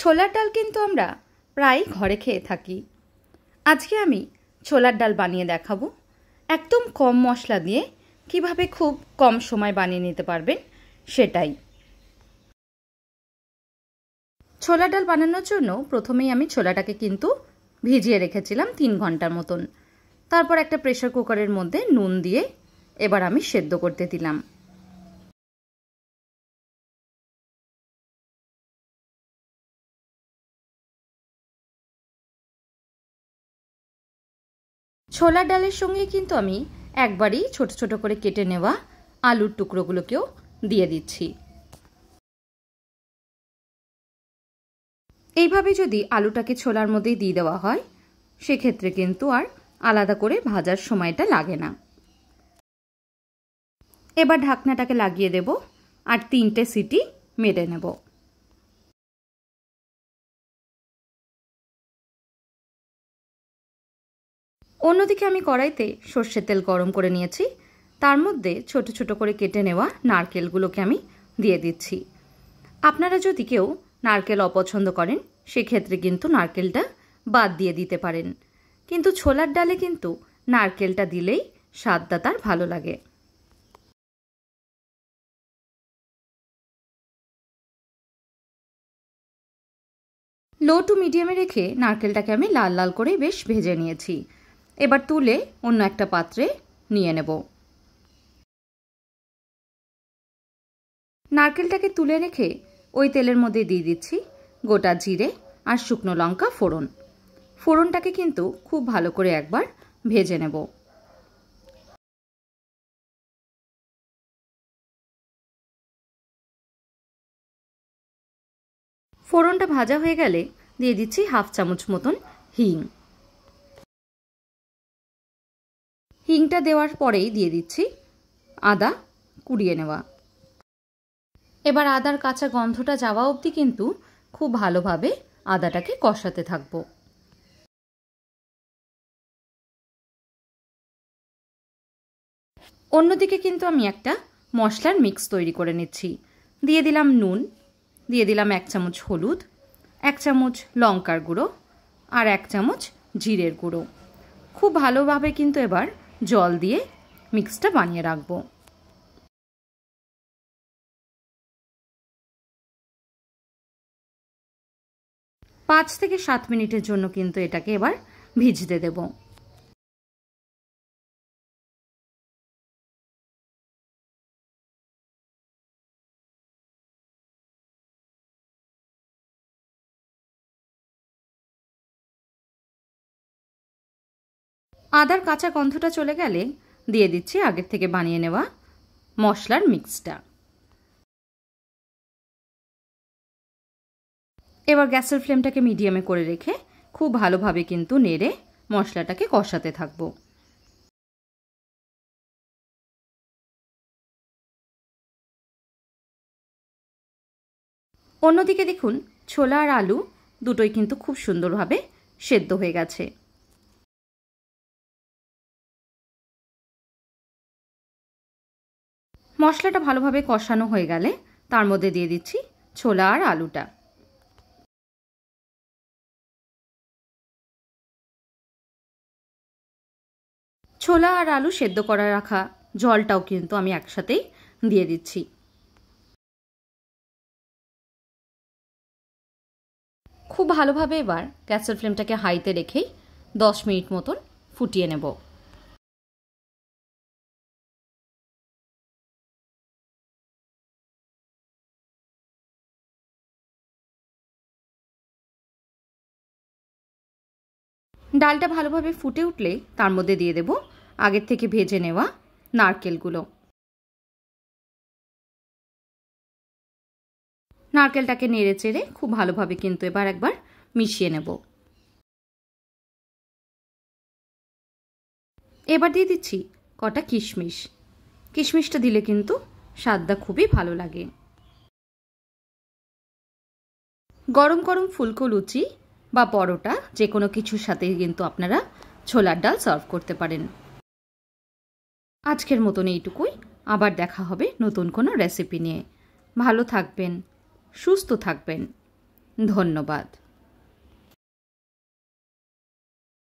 ছোলার ডাল কিন্তু আমরা প্রায় ঘরে খেয়ে থাকি আজকে আমি ছোলার ডাল বানিয়ে দেখাবো একদম কম মশলা দিয়ে কিভাবে খুব কম সময় বানিয়ে নিতে পারবেন সেটাই ছোলা ডাল বানানোর জন্য প্রথমেই আমি ছোলাটাকে কিন্তু ভিজিয়ে রেখেছিলাম তিন ঘন্টার মতন তারপর একটা প্রেশার কুকারের মধ্যে নুন দিয়ে এবার আমি সেদ্ধ করতে দিলাম ছোলার ডালের সঙ্গে কিন্তু আমি একবারই ছোট ছোট করে কেটে নেওয়া আলুর টুকরোগুলোকেও দিয়ে দিচ্ছি এইভাবে যদি আলুটাকে ছোলার মধ্যেই দিয়ে দেওয়া হয় সেক্ষেত্রে কিন্তু আর আলাদা করে ভাজার সময়টা লাগে না এবার ঢাকনাটাকে লাগিয়ে দেব আর তিনটে সিটি মেরে নেবো অন্যদিকে আমি কড়াইতে সর্ষের তেল গরম করে নিয়েছি তার মধ্যে ছোট ছোট করে কেটে নেওয়া নারকেলগুলোকে আমি দিয়ে দিচ্ছি আপনারা যদি কেউ নারকেল অপছন্দ করেন সেক্ষেত্রে কিন্তু নারকেলটা বাদ দিয়ে দিতে পারেন কিন্তু ছোলার ডালে কিন্তু নারকেলটা দিলেই স্বাদটা তার ভালো লাগে লো টু মিডিয়ামে রেখে নারকেলটাকে আমি লাল লাল করে বেশ ভেজে নিয়েছি এবার তুলে অন্য একটা পাত্রে নিয়ে নেব নারকেলটাকে তুলে রেখে ওই তেলের মধ্যে দিয়ে দিচ্ছি গোটা জিরে আর শুকনো লঙ্কা ফোড়ন ফোড়নটাকে কিন্তু খুব ভালো করে একবার ভেজে নেব ফোড়নটা ভাজা হয়ে গেলে দিয়ে দিচ্ছি হাফ চামচ মতন হিং ডিমটা দেওয়ার পরেই দিয়ে দিচ্ছি আদা কুড়িয়ে নেওয়া এবার আদার কাঁচা গন্ধটা যাওয়া অবধি কিন্তু খুব ভালোভাবে আদাটাকে কষাতে থাকবো অন্যদিকে কিন্তু আমি একটা মশলার মিক্স তৈরি করে নিচ্ছি দিয়ে দিলাম নুন দিয়ে দিলাম এক চামচ হলুদ এক চামচ লঙ্কার গুঁড়ো আর এক চামচ জিরের গুঁড়ো খুব ভালোভাবে কিন্তু এবার জল দিয়ে মিক্সটা বানিয়ে রাখবো পাঁচ থেকে সাত মিনিটের জন্য কিন্তু এটাকে এবার ভিজতে দেবো আদার কাঁচা গন্ধটা চলে গেলে দিয়ে দিচ্ছি আগের থেকে বানিয়ে নেওয়া মশলার মিক্সটা এবার গ্যাসের ফ্লেমটাকে মিডিয়ামে করে রেখে খুব ভালোভাবে কিন্তু নেড়ে মশলাটাকে কষাতে থাকবো অন্যদিকে দেখুন ছোলা আর আলু দুটোই কিন্তু খুব সুন্দরভাবে সেদ্ধ হয়ে গেছে মশলাটা ভালোভাবে কষানো হয়ে গেলে তার মধ্যে দিয়ে দিচ্ছি ছোলা আর আলুটা ছোলা আর আলু সেদ্ধ করা রাখা জলটাও কিন্তু আমি একসাথেই দিয়ে দিচ্ছি খুব ভালোভাবে এবার গ্যাসের ফ্লেমটাকে হাইতে রেখেই দশ মিনিট মতন ফুটিয়ে নেব ডালটা ভালোভাবে ফুটে উঠলে তার মধ্যে দিয়ে দেব আগের থেকে ভেজে নেওয়া নারকেলগুলো নারকেলটাকে নেড়ে চেড়ে খুব ভালোভাবে কিন্তু এবার একবার মিশিয়ে নেব এবার দিয়ে দিচ্ছি কটা কিশমিশ কিশমিশটা দিলে কিন্তু স্বাদটা খুবই ভালো লাগে গরম গরম ফুলকো লুচি বা পরোটা যে কোনো কিছুর সাথে কিন্তু আপনারা ছোলার ডাল সার্ভ করতে পারেন আজকের মতন এইটুকুই আবার দেখা হবে নতুন কোনো রেসিপি নিয়ে ভালো থাকবেন সুস্থ থাকবেন ধন্যবাদ